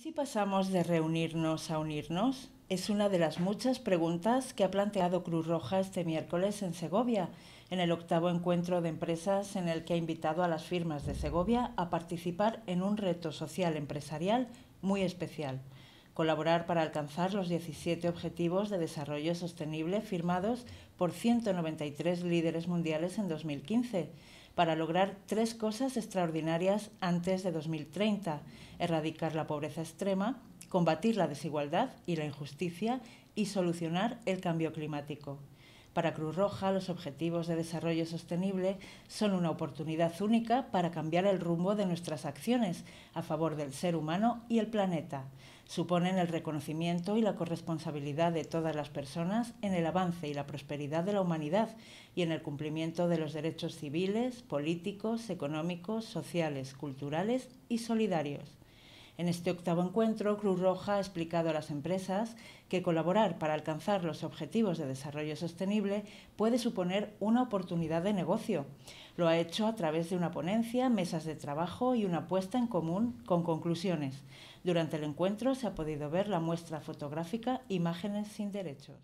si pasamos de reunirnos a unirnos? Es una de las muchas preguntas que ha planteado Cruz Roja este miércoles en Segovia, en el octavo encuentro de empresas en el que ha invitado a las firmas de Segovia a participar en un reto social empresarial muy especial colaborar para alcanzar los 17 Objetivos de Desarrollo Sostenible firmados por 193 líderes mundiales en 2015 para lograr tres cosas extraordinarias antes de 2030, erradicar la pobreza extrema, combatir la desigualdad y la injusticia y solucionar el cambio climático. Para Cruz Roja, los Objetivos de Desarrollo Sostenible son una oportunidad única para cambiar el rumbo de nuestras acciones a favor del ser humano y el planeta. Suponen el reconocimiento y la corresponsabilidad de todas las personas en el avance y la prosperidad de la humanidad y en el cumplimiento de los derechos civiles, políticos, económicos, sociales, culturales y solidarios. En este octavo encuentro, Cruz Roja ha explicado a las empresas que colaborar para alcanzar los objetivos de desarrollo sostenible puede suponer una oportunidad de negocio. Lo ha hecho a través de una ponencia, mesas de trabajo y una puesta en común con conclusiones. Durante el encuentro se ha podido ver la muestra fotográfica Imágenes sin Derechos.